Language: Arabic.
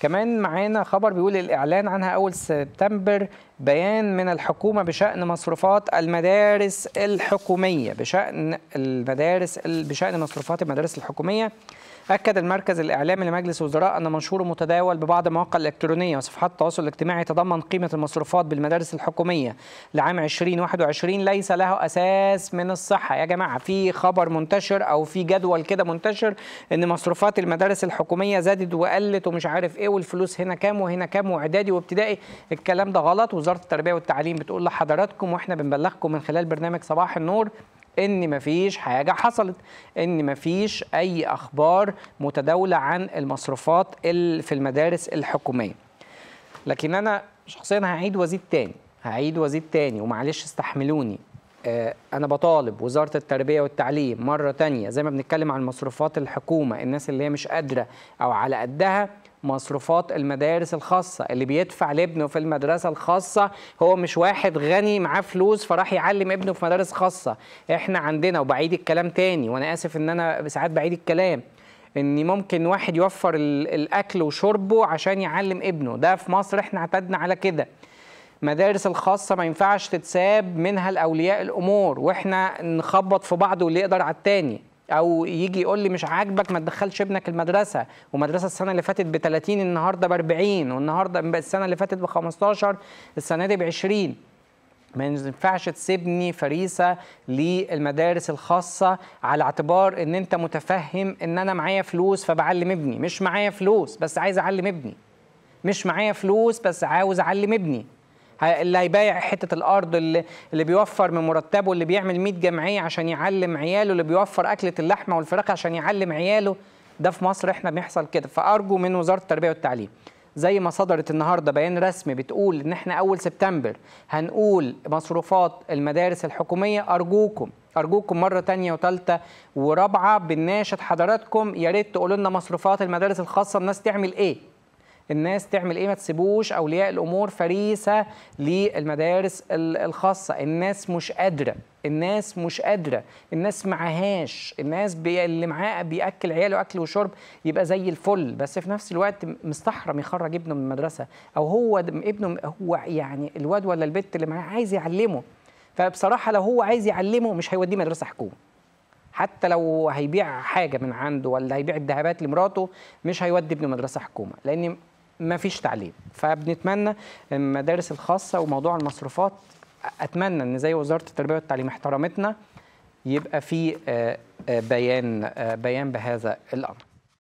كمان معانا خبر بيقول الإعلان عنها أول سبتمبر بيان من الحكومة بشأن مصروفات المدارس الحكومية بشأن المدارس بشأن مصروفات المدارس الحكومية أكد المركز الإعلامي لمجلس الوزراء أن منشوره متداول ببعض المواقع الإلكترونية وصفحات التواصل الاجتماعي تضمن قيمة المصروفات بالمدارس الحكومية لعام 2021 ليس له أساس من الصحة يا جماعة في خبر منتشر أو في جدول كده منتشر أن مصروفات المدارس الحكومية زادت وقلت ومش عارف إيه والفلوس هنا كام وهنا كام وإعدادي وابتدائي الكلام ده غلط وزارة وزاره التربيه والتعليم بتقول لحضراتكم واحنا بنبلغكم من خلال برنامج صباح النور ان مفيش حاجه حصلت ان مفيش اي اخبار متداوله عن المصروفات في المدارس الحكوميه لكن انا شخصيا هعيد وازيد تاني هعيد وازيد تاني ومعلش استحملوني آه، انا بطالب وزاره التربيه والتعليم مره تانية زي ما بنتكلم عن مصروفات الحكومه الناس اللي هي مش قادره او على قدها مصروفات المدارس الخاصة اللي بيدفع لابنه في المدرسة الخاصة هو مش واحد غني معاه فلوس فراح يعلم ابنه في مدارس خاصة احنا عندنا وبعيد الكلام تاني وانا اسف ان انا ساعات بعيد الكلام ان ممكن واحد يوفر الاكل وشربه عشان يعلم ابنه ده في مصر احنا اعتدنا على كده مدارس الخاصة ما ينفعش تتساب منها الأولياء الأمور وإحنا نخبط في بعض واللي يقدر على التاني او يجي يقول لي مش عاجبك ما تدخلش ابنك المدرسه ومدرسه السنه اللي فاتت ب 30 النهارده ب 40 والنهارده السنه اللي فاتت ب 15 السنه دي ب 20 ما ينفعش تسيبني فريسة للمدارس الخاصة على اعتبار ان انت متفهم ان انا معايا فلوس فبعلم ابني مش معايا فلوس بس عايز اعلم ابني مش معايا فلوس بس عاوز اعلم ابني اللي هيبايع حته الارض اللي, اللي بيوفر من مرتبه اللي بيعمل 100 جمعيه عشان يعلم عياله اللي بيوفر اكله اللحمه والفراخ عشان يعلم عياله ده في مصر احنا بيحصل كده فارجو من وزاره التربيه والتعليم زي ما صدرت النهارده بيان رسمي بتقول ان احنا اول سبتمبر هنقول مصروفات المدارس الحكوميه ارجوكم ارجوكم مره تانية وثالثه ورابعه بنناشد حضراتكم يا ريت تقولوا لنا مصروفات المدارس الخاصه الناس تعمل ايه الناس تعمل ايه ما تسيبوش اولياء الامور فريسه للمدارس الخاصه الناس مش قادره الناس مش قادرة الناس معهاش الناس بي... اللي معاه بيأكل عياله أكل وشرب يبقى زي الفل بس في نفس الوقت مستحرم يخرج ابنه من المدرسة أو هو ابنه هو يعني الواد ولا البت اللي معاه عايز يعلمه فبصراحة لو هو عايز يعلمه مش هيوديه مدرسة حكومة حتى لو هيبيع حاجة من عنده ولا هيبيع الذهبات لمراته مش هيودي ابنه مدرسة حكومة لأن ما فيش تعليم فبنتمنى المدارس الخاصه وموضوع المصروفات اتمنى ان زي وزاره التربيه والتعليم احترمتنا يبقى في آه، آه، بيان آه، بيان بهذا الامر